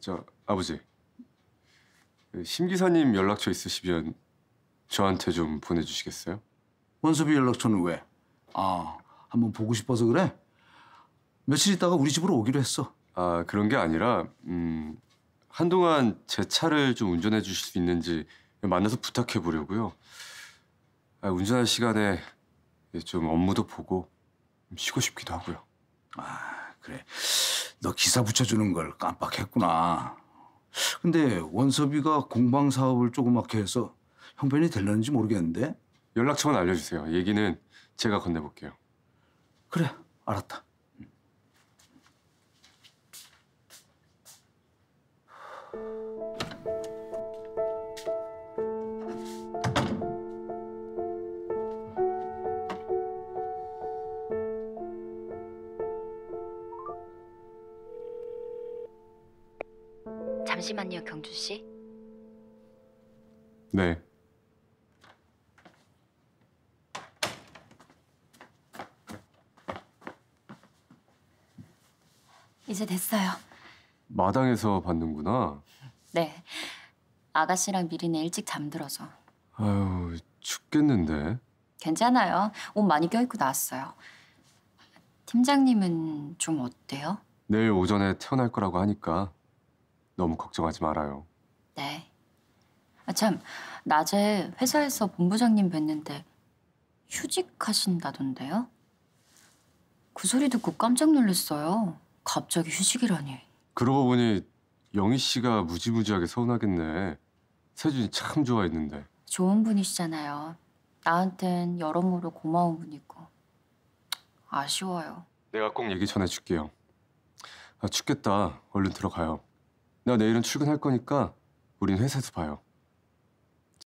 저 아버지 그 심 기사님 연락처 있으시면 저한테 좀 보내주시겠어요? 원섭이 연락처는 왜? 아 한번 보고 싶어서 그래? 며칠 있다가 우리 집으로 오기로 했어. 아 그런 게 아니라 음 한동안 제 차를 좀 운전해 주실 수 있는지 만나서 부탁해 보려고요. 아, 운전할 시간에 좀 업무도 보고 쉬고 싶기도 하고요. 아 그래. 너 기사 붙여주는 걸 깜빡했구나. 근데 원섭이가 공방 사업을 조그맣게 해서 형편이 될는지 모르겠는데? 연락처만 알려주세요. 얘기는 제가 건네볼게요. 그래, 알았다. 응. 잠시만요, 경주 씨. 네. 이제 됐어요. 마당에서 봤는구나. 네. 아가씨랑 미리는 일찍 잠들어서. 아유, 죽겠는데 괜찮아요. 옷 많이 껴입고 나왔어요. 팀장님은 좀 어때요? 내일 오전에 태어날 거라고 하니까 너무 걱정하지 말아요. 네. 아, 참 낮에 회사에서 본부장님 뵀는데 휴직하신다던데요? 그 소리 듣고 깜짝 놀랐어요. 갑자기 휴직이라니. 그러고 보니 영희 씨가 무지무지하게 서운하겠네. 세준이 참 좋아했는데. 좋은 분이시잖아요. 나한텐 여러모로 고마운 분이고. 아쉬워요. 내가 꼭 얘기 전해줄게요. 아, 춥겠다. 얼른 들어가요. 나 내일은 출근할 거니까 우린 회사에서 봐요.